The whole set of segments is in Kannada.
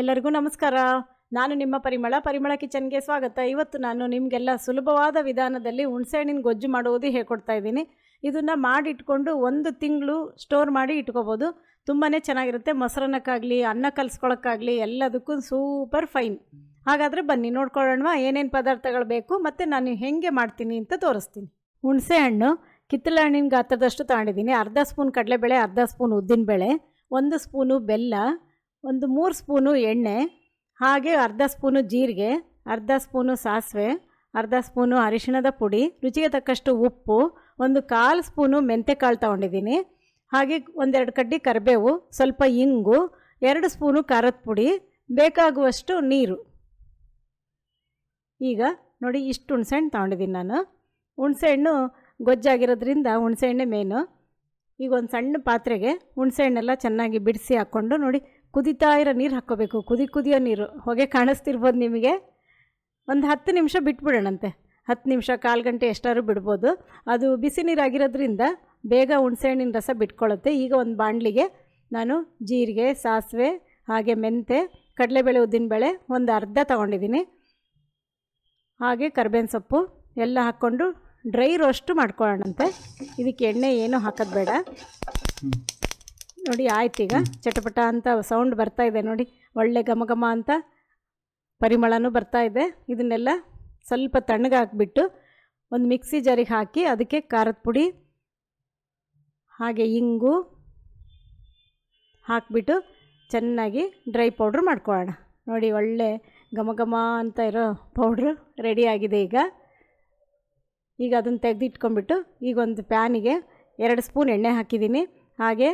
ಎಲ್ಲರಿಗೂ ನಮಸ್ಕಾರ ನಾನು ನಿಮ್ಮ ಪರಿಮಳ ಪರಿಮಳ ಕಿಚನ್ಗೆ ಸ್ವಾಗತ ಇವತ್ತು ನಾನು ನಿಮಗೆಲ್ಲ ಸುಲಭವಾದ ವಿಧಾನದಲ್ಲಿ ಹುಣಸೆಹಣ್ಣಿನ ಗೊಜ್ಜು ಮಾಡುವುದು ಹೇಳ್ಕೊಡ್ತಾ ಇದ್ದೀನಿ ಇದನ್ನು ಮಾಡಿಟ್ಕೊಂಡು ಒಂದು ತಿಂಗಳು ಸ್ಟೋರ್ ಮಾಡಿ ಇಟ್ಕೋಬೋದು ತುಂಬಾ ಚೆನ್ನಾಗಿರುತ್ತೆ ಮೊಸರನ್ನಕ್ಕಾಗಲಿ ಅನ್ನ ಕಲಿಸ್ಕೊಳಕ್ಕಾಗಲಿ ಎಲ್ಲದಕ್ಕೂ ಸೂಪರ್ ಫೈನ್ ಹಾಗಾದರೆ ಬನ್ನಿ ನೋಡ್ಕೊಳ್ಳೋಣ ಏನೇನು ಪದಾರ್ಥಗಳು ಬೇಕು ಮತ್ತು ನಾನು ಹೇಗೆ ಮಾಡ್ತೀನಿ ಅಂತ ತೋರಿಸ್ತೀನಿ ಹುಣಸೆ ಹಣ್ಣು ಕಿತ್ತಳೆ ಹಣ್ಣಿನ ಗಾತ್ರದಷ್ಟು ತಗೊಂಡಿದ್ದೀನಿ ಅರ್ಧ ಸ್ಪೂನ್ ಕಡಲೆಬೇಳೆ ಅರ್ಧ ಸ್ಪೂನ್ ಉದ್ದಿನಬೇಳೆ ಒಂದು ಸ್ಪೂನು ಬೆಲ್ಲ ಒಂದು ಮೂರು ಸ್ಪೂನು ಎಣ್ಣೆ ಹಾಗೆ ಅರ್ಧ ಸ್ಪೂನು ಜೀರಿಗೆ ಅರ್ಧ ಸ್ಪೂನು ಸಾಸಿವೆ ಅರ್ಧ ಸ್ಪೂನು ಅರಿಶಿಣದ ಪುಡಿ ರುಚಿಗೆ ತಕ್ಕಷ್ಟು ಉಪ್ಪು ಒಂದು ಕಾಲು ಸ್ಪೂನು ಮೆಂತೆಕಾಳು ತೊಗೊಂಡಿದ್ದೀನಿ ಹಾಗೆ ಒಂದೆರಡು ಕಡ್ಡಿ ಕರಿಬೇವು ಸ್ವಲ್ಪ ಇಂಗು ಎರಡು ಸ್ಪೂನು ಖಾರದ ಪುಡಿ ಬೇಕಾಗುವಷ್ಟು ನೀರು ಈಗ ನೋಡಿ ಇಷ್ಟು ಹುಣ್ಸೆಹಣ್ಣು ತೊಗೊಂಡಿದ್ದೀನಿ ನಾನು ಹುಣಸೆಹಣ್ಣು ಗೊಜ್ಜಾಗಿರೋದ್ರಿಂದ ಹುಣಸೆಹಣ್ಣೆ ಮೇನು ಈಗ ಒಂದು ಸಣ್ಣ ಪಾತ್ರೆಗೆ ಹುಣಸೆಹಣ್ಣೆಲ್ಲ ಚೆನ್ನಾಗಿ ಬಿಡಿಸಿ ಹಾಕ್ಕೊಂಡು ನೋಡಿ ಕುದಿತಾ ಇರೋ ನೀರು ಹಾಕ್ಕೋಬೇಕು ಕುದಿ ಕುದಿಯೋ ನೀರು ಹೊಗೆ ಕಾಣಿಸ್ತಿರ್ಬೋದು ನಿಮಗೆ ಒಂದು ಹತ್ತು ನಿಮಿಷ ಬಿಟ್ಬಿಡೋಣಂತೆ ಹತ್ತು ನಿಮಿಷ ಕಾಲು ಗಂಟೆ ಎಷ್ಟಾದ್ರು ಬಿಡ್ಬೋದು ಅದು ಬಿಸಿ ನೀರಾಗಿರೋದ್ರಿಂದ ಬೇಗ ಹುಣಸೆಹಣ್ಣಿನ ರಸ ಬಿಟ್ಕೊಳ್ಳುತ್ತೆ ಈಗ ಒಂದು ಬಾಣಲಿಗೆ ನಾನು ಜೀರಿಗೆ ಸಾಸಿವೆ ಹಾಗೆ ಮೆಂತೆ ಕಡಲೆಬೇಳೆ ಉದ್ದಿನಬೇಳೆ ಒಂದು ಅರ್ಧ ತೊಗೊಂಡಿದ್ದೀನಿ ಹಾಗೆ ಕರ್ಬೇವಿನ ಸೊಪ್ಪು ಎಲ್ಲ ಹಾಕ್ಕೊಂಡು ಡ್ರೈ ರೋಸ್ಟು ಮಾಡ್ಕೊಳ್ಳೋಣಂತೆ ಇದಕ್ಕೆ ಎಣ್ಣೆ ಏನೂ ಹಾಕೋದು ಬೇಡ ನೋಡಿ ಆಯ್ತು ಈಗ ಚಟಪಟ ಅಂತ ಸೌಂಡ್ ಬರ್ತಾ ಇದೆ ನೋಡಿ ಒಳ್ಳೆ ಘಮ ಘಮ ಅಂತ ಪರಿಮಳನೂ ಬರ್ತಾ ಇದೆ ಇದನ್ನೆಲ್ಲ ಸ್ವಲ್ಪ ತಣ್ಣಗೆ ಹಾಕ್ಬಿಟ್ಟು ಒಂದು ಮಿಕ್ಸಿ ಜಾರಿಗೆ ಹಾಕಿ ಅದಕ್ಕೆ ಖಾರದ ಪುಡಿ ಹಾಗೆ ಇಂಗು ಹಾಕಿಬಿಟ್ಟು ಚೆನ್ನಾಗಿ ಡ್ರೈ ಪೌಡ್ರ್ ಮಾಡ್ಕೊಳ್ಳೋಣ ನೋಡಿ ಒಳ್ಳೆ ಘಮ ಘಮ ಅಂತ ಇರೋ ಪೌಡ್ರು ರೆಡಿಯಾಗಿದೆ ಈಗ ಈಗ ಅದನ್ನು ತೆಗೆದಿಟ್ಕೊಂಡ್ಬಿಟ್ಟು ಈಗ ಒಂದು ಪ್ಯಾನಿಗೆ ಎರಡು ಸ್ಪೂನ್ ಎಣ್ಣೆ ಹಾಕಿದ್ದೀನಿ ಹಾಗೆ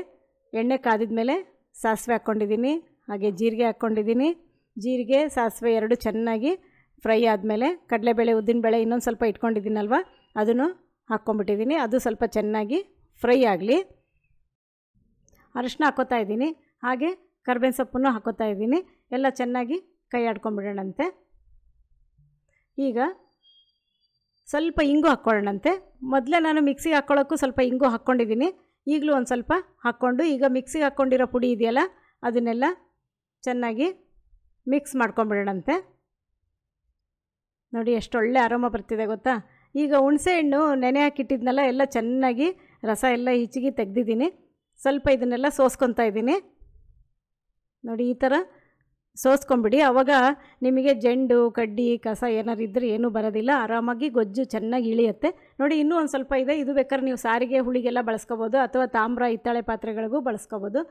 ಎಣ್ಣೆ ಕಾದಿದ ಮೇಲೆ ಸಾಸಿವೆ ಹಾಕ್ಕೊಂಡಿದ್ದೀನಿ ಹಾಗೆ ಜೀರಿಗೆ ಹಾಕ್ಕೊಂಡಿದ್ದೀನಿ ಜೀರಿಗೆ ಸಾಸಿವೆ ಎರಡು ಚೆನ್ನಾಗಿ ಫ್ರೈ ಆದಮೇಲೆ ಕಡಲೆಬೇಳೆ ಉದ್ದಿನಬೇಳೆ ಇನ್ನೊಂದು ಸ್ವಲ್ಪ ಇಟ್ಕೊಂಡಿದ್ದೀನಲ್ವ ಅದನ್ನು ಹಾಕ್ಕೊಂಬಿಟ್ಟಿದ್ದೀನಿ ಅದು ಸ್ವಲ್ಪ ಚೆನ್ನಾಗಿ ಫ್ರೈ ಆಗಲಿ ಅರಶಿನ ಹಾಕೋತಾ ಇದ್ದೀನಿ ಹಾಗೆ ಕರ್ಬೇವಿನ ಸೊಪ್ಪನ್ನು ಹಾಕೋತಾ ಇದ್ದೀನಿ ಎಲ್ಲ ಚೆನ್ನಾಗಿ ಕೈ ಆಡ್ಕೊಂಬಿಡೋಣಂತೆ ಈಗ ಸ್ವಲ್ಪ ಇಂಗು ಹಾಕ್ಕೊಳ್ಳೋಣಂತೆ ಮೊದಲೇ ನಾನು ಮಿಕ್ಸಿಗೆ ಹಾಕ್ಕೊಳ್ಳೋಕ್ಕೂ ಸ್ವಲ್ಪ ಇಂಗು ಹಾಕ್ಕೊಂಡಿದ್ದೀನಿ ಈಗಲೂ ಒಂದು ಸ್ವಲ್ಪ ಹಾಕ್ಕೊಂಡು ಈಗ ಮಿಕ್ಸಿಗೆ ಹಾಕ್ಕೊಂಡಿರೋ ಪುಡಿ ಇದೆಯಲ್ಲ ಅದನ್ನೆಲ್ಲ ಚೆನ್ನಾಗಿ ಮಿಕ್ಸ್ ಮಾಡ್ಕೊಂಬಿಡೋಣಂತೆ ನೋಡಿ ಎಷ್ಟು ಒಳ್ಳೆ ಆರಾಮ ಬರ್ತಿದೆ ಗೊತ್ತಾ ಈಗ ಹುಣಸೆಹಣ್ಣು ನೆನೆ ಹಾಕಿಟ್ಟಿದ್ನಲ್ಲ ಎಲ್ಲ ಚೆನ್ನಾಗಿ ರಸ ಎಲ್ಲ ಹಿಚಿಗೆ ತೆಗ್ದಿದ್ದೀನಿ ಸ್ವಲ್ಪ ಇದನ್ನೆಲ್ಲ ಸೋಸ್ಕೊತಾ ಇದ್ದೀನಿ ನೋಡಿ ಈ ಥರ ಸೋಸ್ಕೊಂಬಿಡಿ ಅವಾಗ ನಿಮಗೆ ಜೆಂಡು ಕಡ್ಡಿ ಕಸ ಏನಾರು ಇದ್ದರೆ ಏನೂ ಬರೋದಿಲ್ಲ ಆರಾಮಾಗಿ ಗೊಜ್ಜು ಚೆನ್ನಾಗಿ ಇಳಿಯುತ್ತೆ ನೋಡಿ ಇನ್ನೂ ಒಂದು ಸ್ವಲ್ಪ ಇದೆ ಇದು ಬೇಕಾದ್ರೆ ನೀವು ಸಾರಿಗೆ ಹುಳಿಗೆಲ್ಲ ಬಳಸ್ಕೋಬೋದು ಅಥವಾ ತಾಮ್ರ ಹಿತ್ತಾಳೆ ಪಾತ್ರೆಗಳಿಗೂ ಬಳಸ್ಕೋಬೋದು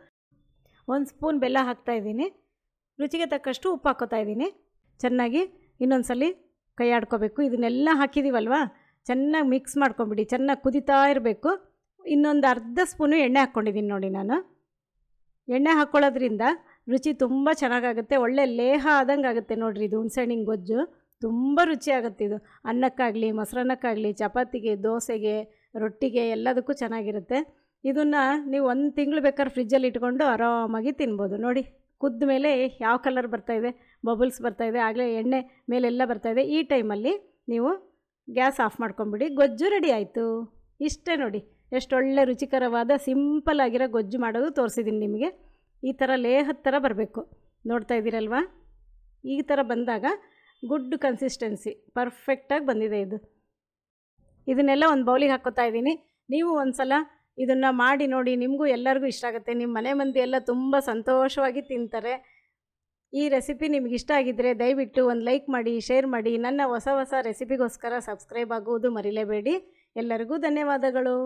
ಒಂದು ಸ್ಪೂನ್ ಬೆಲ್ಲ ಹಾಕ್ತಾ ಇದ್ದೀನಿ ರುಚಿಗೆ ತಕ್ಕಷ್ಟು ಉಪ್ಪು ಹಾಕೋತಾ ಇದ್ದೀನಿ ಚೆನ್ನಾಗಿ ಇನ್ನೊಂದು ಸಲ ಕೈ ಆಡ್ಕೋಬೇಕು ಇದನ್ನೆಲ್ಲ ಹಾಕಿದ್ದೀವಲ್ವಾ ಚೆನ್ನಾಗಿ ಮಿಕ್ಸ್ ಮಾಡ್ಕೊಂಬಿಡಿ ಚೆನ್ನಾಗಿ ಕುದಿತಾ ಇರಬೇಕು ಇನ್ನೊಂದು ಅರ್ಧ ಸ್ಪೂನು ಎಣ್ಣೆ ಹಾಕ್ಕೊಂಡಿದ್ದೀನಿ ನೋಡಿ ನಾನು ಎಣ್ಣೆ ಹಾಕ್ಕೊಳ್ಳೋದ್ರಿಂದ ರುಚಿ ತುಂಬ ಚೆನ್ನಾಗಾಗುತ್ತೆ ಒಳ್ಳೆ ಲೇಹ ಆದಂಗೆ ಆಗುತ್ತೆ ನೋಡಿರಿ ಇದು ಹುಣ್ಸೆಣ್ಣಿನ ಗೊಜ್ಜು ತುಂಬ ರುಚಿಯಾಗುತ್ತೆ ಇದು ಅನ್ನಕ್ಕಾಗಲಿ ಮೊಸರನ್ನಕ್ಕಾಗಲಿ ಚಪಾತಿಗೆ ದೋಸೆಗೆ ರೊಟ್ಟಿಗೆ ಎಲ್ಲದಕ್ಕೂ ಚೆನ್ನಾಗಿರುತ್ತೆ ಇದನ್ನು ನೀವು ಒಂದು ತಿಂಗಳು ಬೇಕಾದ್ರೆ ಫ್ರಿಜ್ಜಲ್ಲಿ ಇಟ್ಕೊಂಡು ಆರಾಮಾಗಿ ತಿನ್ಬೋದು ನೋಡಿ ಕುದ್ದ ಮೇಲೆ ಯಾವ ಕಲರ್ ಬರ್ತಾಯಿದೆ ಬಬಲ್ಸ್ ಬರ್ತಾಯಿದೆ ಆಗಲೇ ಎಣ್ಣೆ ಮೇಲೆಲ್ಲ ಬರ್ತಾಯಿದೆ ಈ ಟೈಮಲ್ಲಿ ನೀವು ಗ್ಯಾಸ್ ಆಫ್ ಮಾಡ್ಕೊಂಬಿಡಿ ಗೊಜ್ಜು ರೆಡಿ ಆಯಿತು ಇಷ್ಟೇ ನೋಡಿ ಎಷ್ಟೊಳ್ಳೆ ರುಚಿಕರವಾದ ಸಿಂಪಲ್ ಆಗಿರೋ ಗೊಜ್ಜು ಮಾಡೋದು ತೋರಿಸಿದ್ದೀನಿ ನಿಮಗೆ ಈ ಥರ ಲೇಹದ ಥರ ಬರಬೇಕು ನೋಡ್ತಾ ಇದ್ದೀರಲ್ವಾ ಈ ಥರ ಬಂದಾಗ ಗುಡ್ ಕನ್ಸಿಸ್ಟೆನ್ಸಿ ಪರ್ಫೆಕ್ಟಾಗಿ ಬಂದಿದೆ ಇದು ಇದನ್ನೆಲ್ಲ ಒಂದು ಬೌಲಿಗೆ ಹಾಕೋತಾ ಇದ್ದೀನಿ ನೀವು ಒಂದು ಸಲ ಇದನ್ನು ಮಾಡಿ ನೋಡಿ ನಿಮಗೂ ಎಲ್ಲರಿಗೂ ಇಷ್ಟ ಆಗುತ್ತೆ ನಿಮ್ಮ ಮನೆ ಮಂದಿ ಎಲ್ಲ ತುಂಬ ಸಂತೋಷವಾಗಿ ತಿಂತಾರೆ ಈ ರೆಸಿಪಿ ನಿಮ್ಗೆ ಇಷ್ಟ ಆಗಿದ್ದರೆ ದಯವಿಟ್ಟು ಒಂದು ಲೈಕ್ ಮಾಡಿ ಶೇರ್ ಮಾಡಿ ನನ್ನ ಹೊಸ ಹೊಸ ರೆಸಿಪಿಗೋಸ್ಕರ ಸಬ್ಸ್ಕ್ರೈಬ್ ಆಗುವುದು ಮರಿಲೇಬೇಡಿ ಎಲ್ಲರಿಗೂ ಧನ್ಯವಾದಗಳು